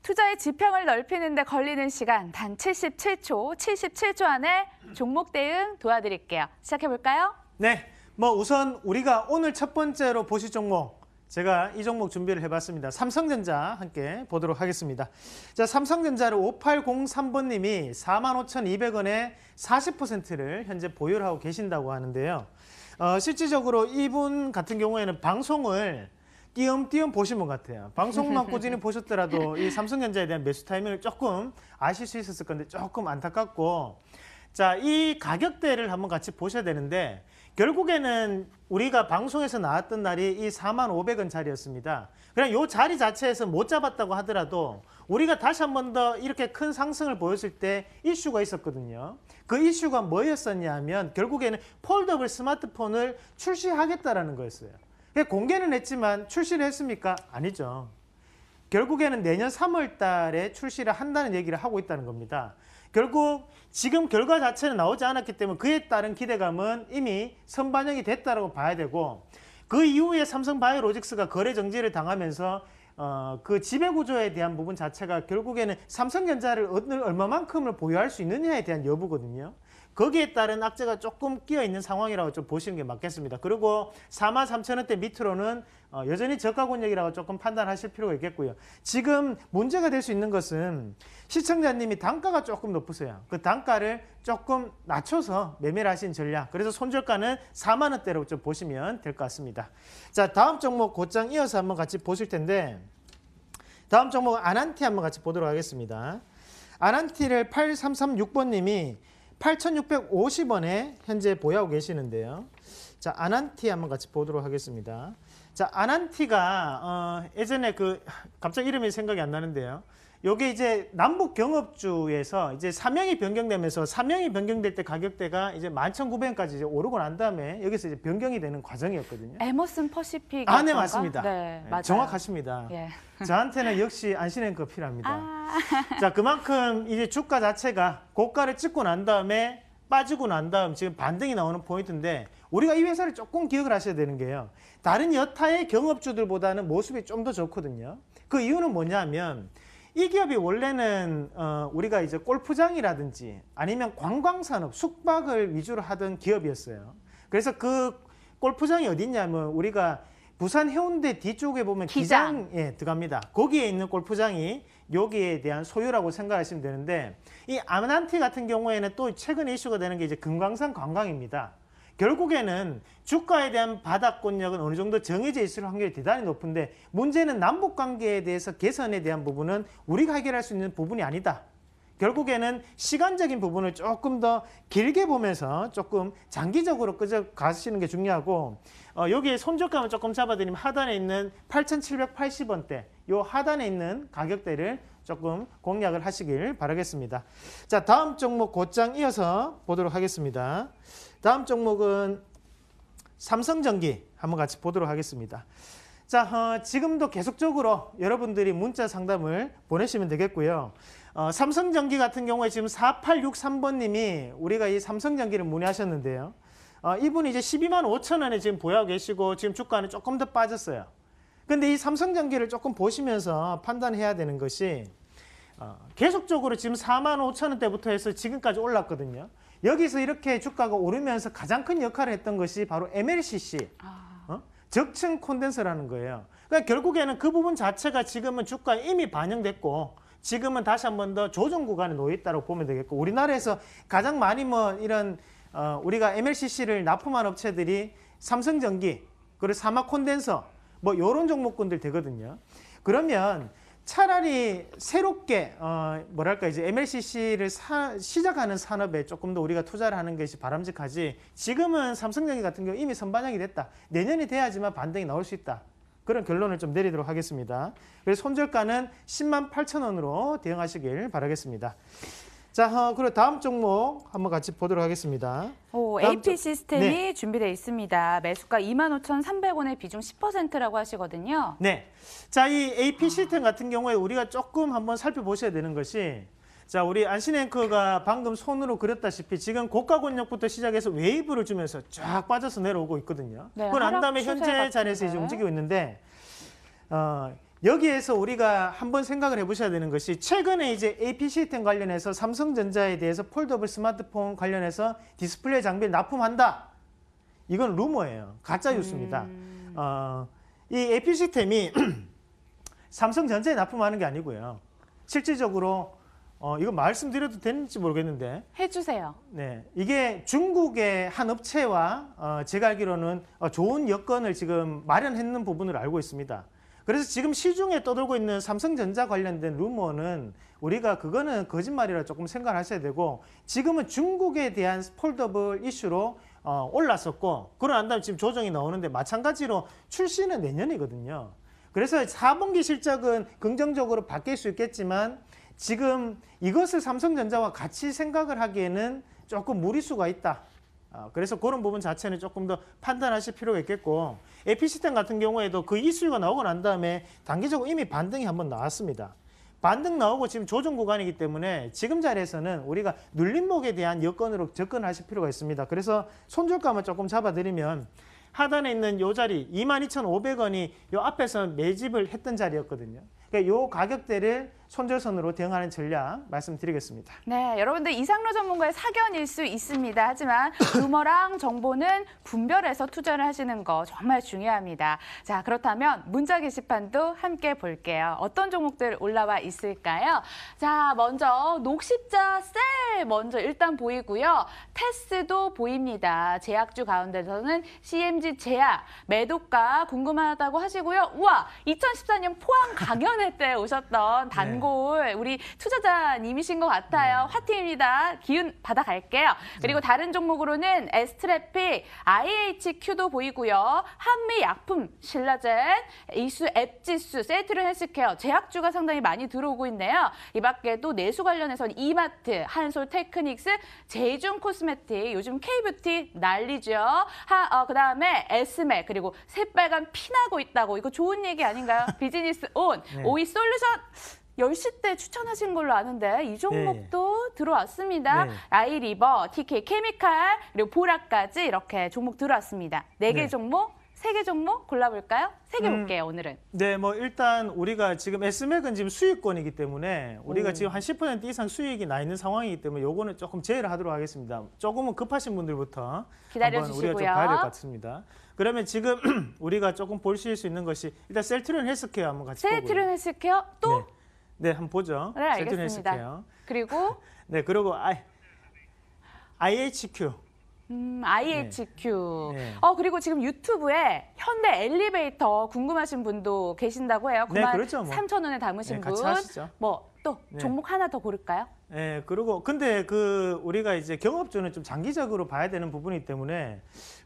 투자의 지평을 넓히는 데 걸리는 시간 단 77초, 77초 안에 종목 대응 도와드릴게요. 시작해볼까요? 네, 뭐 우선 우리가 오늘 첫 번째로 보실 종목 제가 이 종목 준비를 해봤습니다. 삼성전자 함께 보도록 하겠습니다. 자, 삼성전자를 5803번님이 45,200원에 40%를 현재 보유를 하고 계신다고 하는데요. 어, 실질적으로 이분 같은 경우에는 방송을 띄엄띄엄 보신 것 같아요. 방송만 꾸준히 보셨더라도 이 삼성전자에 대한 매수 타이밍을 조금 아실 수 있었을 건데 조금 안타깝고 자, 이 가격대를 한번 같이 보셔야 되는데 결국에는 우리가 방송에서 나왔던 날이 이 4만 500원짜리였습니다. 그냥 이 자리 자체에서 못 잡았다고 하더라도 우리가 다시 한 번 더 이렇게 큰 상승을 보였을 때 이슈가 있었거든요. 그 이슈가 뭐였었냐 면 결국에는 폴더블 스마트폰을 출시하겠다라는 거였어요. 공개는 했지만 출시를 했습니까? 아니죠. 결국에는 내년 3월 달에 출시를 한다는 얘기를 하고 있다는 겁니다. 결국 지금 결과 자체는 나오지 않았기 때문에 그에 따른 기대감은 이미 선반영이 됐다고 봐야 되고 그 이후에 삼성바이오로직스가 거래 정지를 당하면서 어, 그 지배구조에 대한 부분 자체가 결국에는 삼성전자를 얼마만큼을 보유할 수 있느냐에 대한 여부거든요. 거기에 따른 악재가 조금 끼어 있는 상황이라고 좀 보시는 게 맞겠습니다. 그리고 4만 3천 원대 밑으로는 어, 여전히 저가 권역이라고 조금 판단하실 필요가 있겠고요. 지금 문제가 될 수 있는 것은 시청자님이 단가가 조금 높으세요. 그 단가를 조금 낮춰서 매매를 하신 전략. 그래서 손절가는 4만 원대로 좀 보시면 될 것 같습니다. 자, 다음 종목 곧장 이어서 한번 같이 보실 텐데 다음 종목 아난티 한번 같이 보도록 하겠습니다. 아난티를 8336번님이 8,650원에 현재 보유하고 계시는데요. 자, 아난티 한번 같이 보도록 하겠습니다. 자, 아난티가 어, 예전에 그 갑자기 이름이 생각이 안 나는데요. 요게 이제 남북 경업주에서 이제 사명이 변경되면서 사명이 변경될 때 가격대가 이제 만 천구백 원까지 이제 오르고 난 다음에 여기서 이제 변경이 되는 과정이었거든요. 에머슨 퍼시픽. 아, 네, 맞습니다. 네, 네, 맞아요. 정확하십니다. 예. 저한테는 역시 안신행커 필요합니다. 아. 자, 그만큼 이제 주가 자체가 고가를 찍고 난 다음에 빠지고 난 다음 지금 반등이 나오는 포인트인데 우리가 이 회사를 조금 기억을 하셔야 되는 게요. 다른 여타의 경업주들보다는 모습이 좀 더 좋거든요. 그 이유는 뭐냐면 하이 기업이 원래는 어, 우리가 이제 골프장이라든지 아니면 관광산업, 숙박을 위주로 하던 기업이었어요. 그래서 그 골프장이 어디냐면 있 우리가 부산 해운대 뒤쪽에 보면 기장. 에 예, 들어갑니다. 거기에 있는 골프장이 여기에 대한 소유라고 생각하시면 되는데 이 아만티 같은 경우에는 또 최근 이슈가 되는 게 이제 금강산 관광입니다. 결국에는 주가에 대한 바닥권력은 어느 정도 정해져 있을 확률이 대단히 높은데 문제는 남북관계에 대해서 개선에 대한 부분은 우리가 해결할 수 있는 부분이 아니다. 결국에는 시간적인 부분을 조금 더 길게 보면서 조금 장기적으로 끄져 가시는 게 중요하고 어, 여기에 손절감을 조금 잡아드리면 하단에 있는 8,780원대 요 하단에 있는 가격대를 조금 공략을 하시길 바라겠습니다. 자 다음 종목 곧장 이어서 보도록 하겠습니다. 다음 종목은 삼성전기 한번 같이 보도록 하겠습니다. 자, 어, 지금도 계속적으로 여러분들이 문자 상담을 보내시면 되겠고요. 어, 삼성전기 같은 경우에 지금 4863번님이 우리가 이 삼성전기를 문의하셨는데요. 어, 이분이 이제 12만 5천 원에 지금 보유하고 계시고 지금 주가는 조금 더 빠졌어요. 근데 이 삼성전기를 조금 보시면서 판단해야 되는 것이 어, 계속적으로 지금 4만 5천 원대부터 해서 지금까지 올랐거든요. 여기서 이렇게 주가가 오르면서 가장 큰 역할을 했던 것이 바로 MLCC. 아. 어? 적층 콘덴서라는 거예요. 그러니까 결국에는 그 부분 자체가 지금은 주가에 이미 반영됐고 지금은 다시 한 번 더 조정 구간에 놓여 있다고 보면 되겠고 우리나라에서 가장 많이 뭐 이런 어, 우리가 MLCC를 납품한 업체들이 삼성전기 그리고 사막 콘덴서 뭐 요런 종목군들 되거든요. 그러면 차라리 새롭게 어 뭐랄까 이제 MLCC를 사, 시작하는 산업에 조금 더 우리가 투자를 하는 것이 바람직하지 지금은 삼성전기 같은 경우 이미 선반영이 됐다 내년이 돼야지만 반등이 나올 수 있다 그런 결론을 좀 내리도록 하겠습니다 그래서 손절가는 10만 8천 원으로 대응하시길 바라겠습니다 자, 어, 그리고 다음 종목 한번 같이 보도록 하겠습니다. 오, AP 시스템이 네. 준비되어 있습니다. 매수가 25,300원에 비중 10%라고 하시거든요. 네. 자, 이 AP 시스템 같은 경우에 우리가 조금 한번 살펴보셔야 되는 것이 자, 우리 안신앵커가 방금 손으로 그렸다시피 지금 고가 권역부터 시작해서 웨이브를 주면서 쫙 빠져서 내려오고 있거든요. 네, 그걸 안 다음에 현재 자리에서 이제 움직이고 있는데 어, 여기에서 우리가 한번 생각을 해보셔야 되는 것이 최근에 이제 AP 시스템 관련해서 삼성전자에 대해서 폴더블 스마트폰 관련해서 디스플레이 장비를 납품한다. 이건 루머예요. 가짜 음. 뉴스입니다. 음... 어, 이 AP 시스템이 삼성전자에 납품하는 게 아니고요. 실질적으로 어, 이거 말씀드려도 되는지 모르겠는데 해주세요. 네, 이게 중국의 한 업체와 어, 제가 알기로는 어, 좋은 여건을 지금 마련했는 부분을 알고 있습니다. 그래서 지금 시중에 떠돌고 있는 삼성전자 관련된 루머는 우리가 그거는 거짓말이라 조금 생각하셔야 되고 지금은 중국에 대한 폴더블 이슈로 어, 올랐었고 그런 다음 지금 조정이 나오는데 마찬가지로 출시는 내년이거든요. 그래서 4분기 실적은 긍정적으로 바뀔 수 있겠지만 지금 이것을 삼성전자와 같이 생각을 하기에는 조금 무리수가 있다. 어, 그래서 그런 부분 자체는 조금 더 판단하실 필요가 있겠고 AP 시스템 같은 경우에도 그 이슈가 나오고 난 다음에 단기적으로 이미 반등이 한번 나왔습니다. 반등 나오고 지금 조정 구간이기 때문에 지금 자리에서는 우리가 눌림목에 대한 여건으로 접근하실 필요가 있습니다. 그래서 손절감을 조금 잡아드리면 하단에 있는 이 자리 22,500원이 이 앞에서 매집을 했던 자리였거든요. 그러니까 이 가격대를 손절선으로 대응하는 전략 말씀드리겠습니다. 네, 여러분들 이상로 전문가의 사견일 수 있습니다. 하지만 루머랑 정보는 분별해서 투자를 하시는 거 정말 중요합니다. 자, 그렇다면 문자 게시판도 함께 볼게요. 어떤 종목들 올라와 있을까요? 자, 먼저 녹십자 셀 먼저 일단 보이고요. 테스도 보입니다. 제약주 가운데서는 CMG 제약 매도가 궁금하다고 하시고요. 우와, 2014년 포항 강연회 때 오셨던 단 네. 단골 우리 투자자님이신 것 같아요. 네. 화팀입니다. 기운 받아갈게요. 네. 그리고 다른 종목으로는 에스트레픽, IHQ도 보이고요. 한미약품, 신라젠, 이수 앱지수, 세트르 헬스케어, 제약주가 상당히 많이 들어오고 있네요. 이 밖에도 내수 관련해서는 이마트, 한솔 테크닉스, 제이준 코스메틱, 요즘 K뷰티 난리죠. 하, 어, 그다음에 에스멜, 그리고 새빨간 피나고 있다고. 이거 좋은 얘기 아닌가요? 비즈니스 온, 네. 오이 솔루션 10시 때 추천하신 걸로 아는데 이 종목도 네. 들어왔습니다. 네. 아이리버, TK 케미칼, 그리고 보라까지 이렇게 종목 들어왔습니다. 4개 네. 종목 세 개 종목 골라볼까요? 세개 음, 볼게요, 오늘은. 네, 뭐 일단 우리가 지금 S맥은 지금 수익권이기 때문에 우리가 오. 지금 한 10% 이상 수익이 나 있는 상황이기 때문에 요거는 조금 제외를 하도록 하겠습니다. 조금은 급하신 분들부터 기다려주시고요. 우리가 좀 봐야 될 것 같습니다. 그러면 지금 우리가 조금 보실 수 있는 것이 일단 셀트리 헬스케어 한번 같이 셀트리 헬스케어 또 네. 네, 한번 보죠. 네, 알겠습니다. 그리고 네, 그리고 I, IHQ. 음, 네. IHQ. 네. 어 그리고 지금 유튜브에 현대 엘리베이터 궁금하신 분도 계신다고 해요. 9만 네, 그렇죠, 뭐. 3천 원에 담으신 네, 분. 뭐또 네. 종목 하나 더 고를까요? 네, 그리고 근데 그 우리가 이제 경업주는 좀 장기적으로 봐야 되는 부분이기 때문에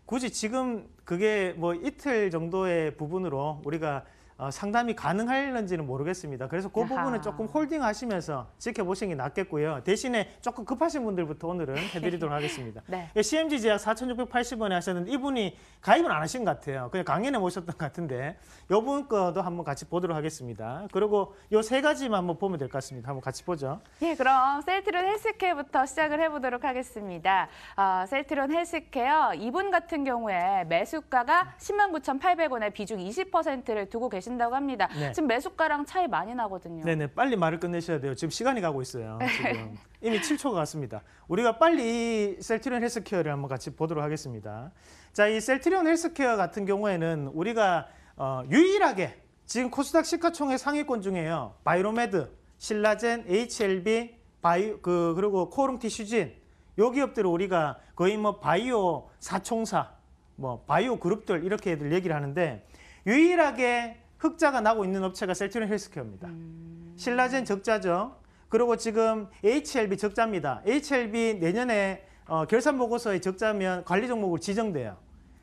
굳이 지금 그게 뭐 이틀 정도의 부분으로 우리가 어, 상담이 가능할는지는 모르겠습니다. 그래서 그 부분은 조금 홀딩하시면서 지켜보시는 게 낫겠고요. 대신에 조금 급하신 분들부터 오늘은 해드리도록 하겠습니다. 네. CMG 제약 4,680원에 하셨는데 이분이 가입은 안 하신 것 같아요. 그냥 강연에 모셨던 것 같은데 이분 거도 한번 같이 보도록 하겠습니다. 그리고 이 세 가지만 한번 보면 될 것 같습니다. 한번 같이 보죠. 예, 그럼 셀트론 헬스케어부터 시작을 해보도록 하겠습니다. 어, 셀트론 헬스케어 이분 같은 경우에 매수가가 1 0 9,800원에 비중 20%를 두고 계십니다. 계신다고 합니다. 네. 지금 매수가랑 차이 많이 나거든요. 네네, 빨리 말을 끝내셔야 돼요. 지금 시간이 가고 있어요. 네. 지금 이미 7초가 갔습니다. 우리가 빨리 이 셀트리온 헬스케어를 한번 같이 보도록 하겠습니다. 자, 이 셀트리온 헬스케어 같은 경우에는 우리가 어, 유일하게 지금 코스닥 시가총액 상위권 중에요. 바이로메드, 신라젠, HLB, 바이 오그 그리고 코오롱티 슈진 요 기업들을 우리가 거의 뭐 바이오 사총사 뭐 바이오 그룹들 이렇게 얘기를 하는데 유일하게 흑자가 나고 있는 업체가 셀트리온 헬스케어입니다. 음. 신라젠 적자죠. 그리고 지금 HLB 적자입니다. HLB 내년에 어, 결산 보고서에 적자면 관리 종목으로 지정돼요.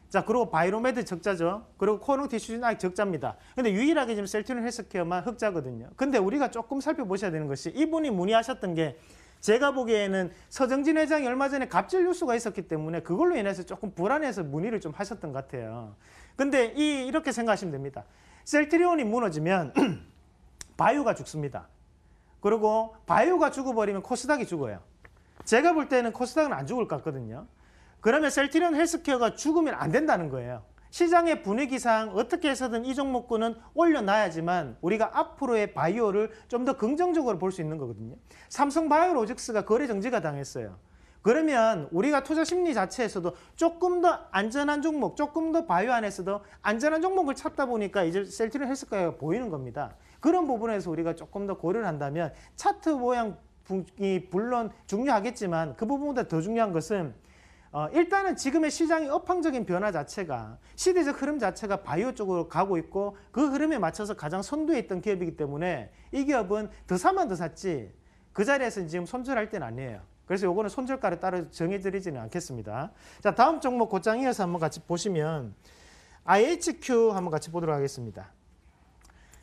자, 그리고 바이로메드 적자죠. 그리고 코롱 티슈진 아직 적자입니다. 근데 유일하게 지금 셀트리온 헬스케어만 흑자거든요. 근데 우리가 조금 살펴보셔야 되는 것이 이분이 문의하셨던 게 제가 보기에는 서정진 회장이 얼마 전에 갑질 뉴스가 있었기 때문에 그걸로 인해서 조금 불안해서 문의를 좀 하셨던 것 같아요. 근데 이, 이렇게 생각하시면 됩니다. 셀트리온이 무너지면 바이오가 죽습니다. 그리고 바이오가 죽어버리면 코스닥이 죽어요. 제가 볼 때는 코스닥은 안 죽을 것 같거든요. 그러면 셀트리온 헬스케어가 죽으면 안 된다는 거예요. 시장의 분위기상 어떻게 해서든 이 종목군은 올려놔야지만 우리가 앞으로의 바이오를 좀 더 긍정적으로 볼 수 있는 거거든요. 삼성바이오로직스가 거래 정지가 당했어요. 그러면 우리가 투자 심리 자체에서도 조금 더 안전한 종목, 조금 더 바이오 안에서도 안전한 종목을 찾다 보니까 이제 셀트리 헬스가가 보이는 겁니다. 그런 부분에서 우리가 조금 더 고려를 한다면 차트 모양 이 물론 중요하겠지만 그 부분보다 더 중요한 것은 어, 일단은 지금의 시장의 업황적인 변화 자체가 시대적 흐름 자체가 바이오 쪽으로 가고 있고 그 흐름에 맞춰서 가장 선두에 있던 기업이기 때문에 이 기업은 더 사면 더 샀지 그 자리에서 지금 손절할 때는 아니에요. 그래서 요거는 손절가를 따로 정해드리지는 않겠습니다. 자 다음 종목 곧장 이어서 한번 같이 보시면 IHQ 한번 같이 보도록 하겠습니다.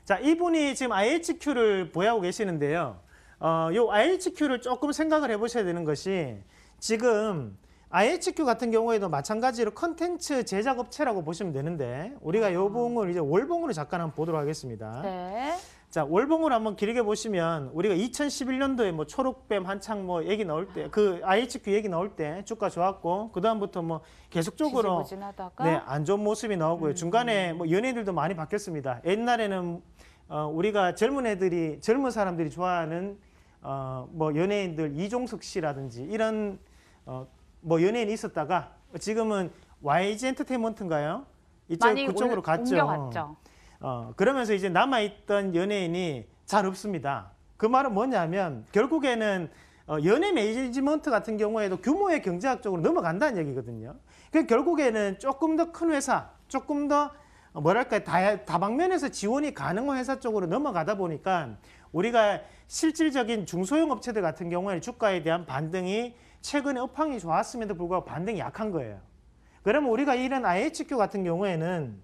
자 이분이 지금 IHQ를 보유하고 계시는데요. 어, 요 IHQ를 조금 생각을 해보셔야 되는 것이 지금 IHQ 같은 경우에도 마찬가지로 컨텐츠 제작 업체라고 보시면 되는데 우리가 아. 요 봉을 이제 월봉으로 잠깐 한번 보도록 하겠습니다. 네. 자, 월봉을 한번 길게 보시면 우리가 2011년도에 뭐 초록뱀 한창 뭐 얘기 나올 때그 IHQ 얘기 나올 때 주가 좋았고 그다음부터 뭐 계속적으로 네, 안 좋은 모습이 나오고요. 중간에 음. 뭐 연예인들도 많이 바뀌었습니다. 옛날에는 어 우리가 젊은 애들이 젊은 사람들이 좋아하는 어 뭐 연예인들 이종석 씨라든지 이런 어뭐 연예인이 있었다가 지금은 YG 엔터테인먼트인가요? 이쪽 그쪽으로 갔죠. 옮겨갔죠. 어, 그러면서 이제 남아있던 연예인이 잘 없습니다. 그 말은 뭐냐면 결국에는 어, 연예 매니지먼트 같은 경우에도 규모의 경제학 적으로 넘어간다는 얘기거든요. 그 결국에는 조금 더 큰 회사, 조금 더 어, 뭐랄까 다, 다방면에서 지원이 가능한 회사 쪽으로 넘어가다 보니까 우리가 실질적인 중소형 업체들 같은 경우에는 주가에 대한 반등이 최근에 업황이 좋았음에도 불구하고 반등이 약한 거예요. 그러면 우리가 이런 IHQ 같은 경우에는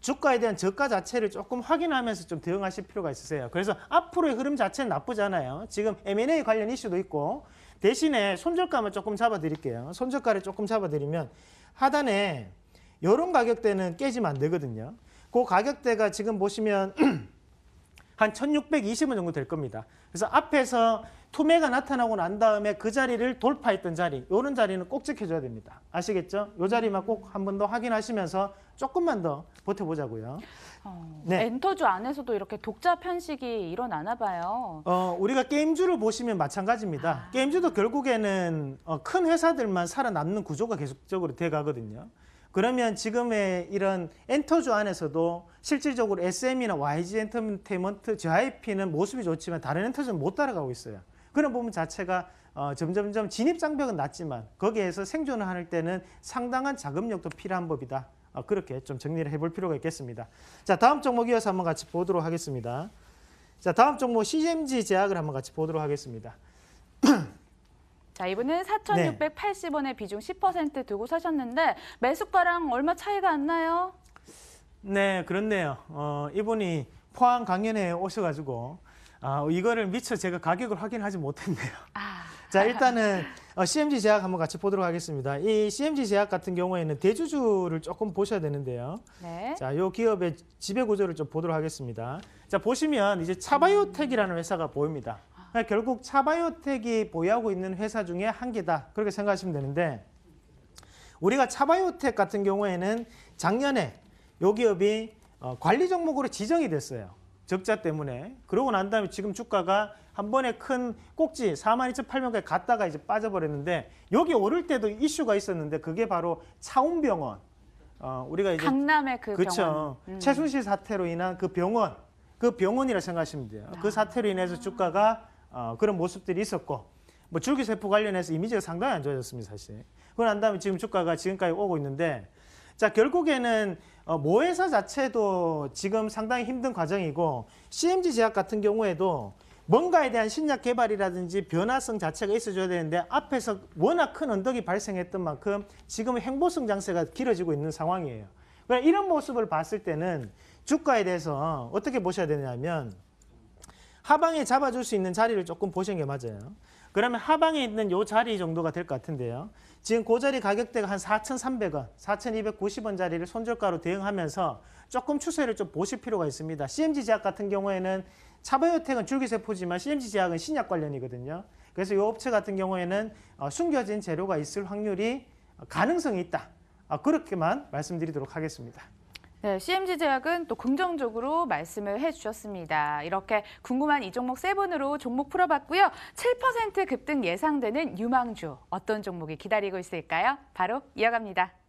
주가에 대한 저가 자체를 조금 확인하면서 좀 대응하실 필요가 있으세요. 그래서 앞으로의 흐름 자체는 나쁘잖아요. 지금 M&A 관련 이슈도 있고 대신에 손절가만 조금 잡아드릴게요. 손절가를 조금 잡아드리면 하단에 이런 가격대는 깨지면 안 되거든요. 그 가격대가 지금 보시면 한 1620원 정도 될 겁니다. 그래서 앞에서 투매가 나타나고 난 다음에 그 자리를 돌파했던 자리, 이런 자리는 꼭 지켜줘야 됩니다. 아시겠죠? 이 자리만 꼭 한 번 더 확인하시면서 조금만 더 버텨보자고요. 어, 네. 엔터주 안에서도 이렇게 독자 편식이 일어나나 봐요. 어, 우리가 게임주를 보시면 마찬가지입니다. 아. 게임주도 결국에는 어, 큰 회사들만 살아남는 구조가 계속적으로 돼가거든요. 그러면 지금의 이런 엔터주 안에서도 실질적으로 SM이나 YG 엔터테인먼트, JYP는 모습이 좋지만 다른 엔터주는 못 따라가고 있어요. 그런 부분 자체가 어, 점점점 진입 장벽은 낮지만 거기에서 생존을 할 때는 상당한 자금력도 필요한 법이다. 어, 그렇게 좀 정리를 해볼 필요가 있겠습니다. 자 다음 종목 이어서 한번 같이 보도록 하겠습니다. 자 다음 종목 CMG 제약을 한번 같이 보도록 하겠습니다. 자, 이분은 4,680원의 비중 10% 두고 사셨는데 매수가랑 얼마 차이가 안 나요? 네, 그렇네요. 어, 이분이 포항 강연회에 오셔가지고 아, 이거를 미처 제가 가격을 확인하지 못했네요. 아. 자, 일단은 어, CMG 제약 한번 같이 보도록 하겠습니다. 이 CMG 제약 같은 경우에는 대주주를 조금 보셔야 되는데요. 네. 자, 요 기업의 지배 구조를 좀 보도록 하겠습니다. 자, 보시면 이제 차바이오텍이라는 회사가 보입니다. 그러니까 결국 차바이오텍이 보유하고 있는 회사 중에 한 개다. 그렇게 생각하시면 되는데 우리가 차바이오텍 같은 경우에는 작년에 요 기업이 어, 관리 종목으로 지정이 됐어요. 적자 때문에. 그러고 난 다음에 지금 주가가 한 번에 큰 꼭지 42,800원까지 갔다가 이제 빠져버렸는데 여기 오를 때도 이슈가 있었는데 그게 바로 차움병원. 어, 우리가 이제 강남의 그 그쵸, 병원. 음. 최순실 사태로 인한 그 병원. 그 병원이라 생각하시면 돼요. 그 아. 그 사태로 인해서 주가가 어, 그런 모습들이 있었고 뭐 줄기세포 관련해서 이미지가 상당히 안 좋아졌습니다 사실. 그걸 한 다음에 지금 주가가 지금까지 오고 있는데 자 결국에는 어, 모회사 자체도 지금 상당히 힘든 과정이고 CMG 제약 같은 경우에도 뭔가에 대한 신약 개발이라든지 변화성 자체가 있어줘야 되는데 앞에서 워낙 큰 언덕이 발생했던 만큼 지금 행보성 장세가 길어지고 있는 상황이에요. 그러니까 이런 모습을 봤을 때는 주가에 대해서 어떻게 보셔야 되냐면 하방에 잡아줄 수 있는 자리를 조금 보시는 게 맞아요. 그러면 하방에 있는 요 자리 정도가 될 것 같은데요. 지금 그 자리 가격대가 한 4,300원, 4,290원 자리를 손절가로 대응하면서 조금 추세를 좀 보실 필요가 있습니다. CMG 제약 같은 경우에는 차바이오텍은 줄기세포지만 CMG 제약은 신약 관련이거든요. 그래서 이 업체 같은 경우에는 어, 숨겨진 재료가 있을 확률이 어, 가능성이 있다. 아, 그렇게만 말씀드리도록 하겠습니다. 네, CMG제약은 또 긍정적으로 말씀을 해주셨습니다. 이렇게 궁금한 이 종목 세븐으로 종목 풀어봤고요. 7% 급등 예상되는 유망주 어떤 종목이 기다리고 있을까요? 바로 이어갑니다.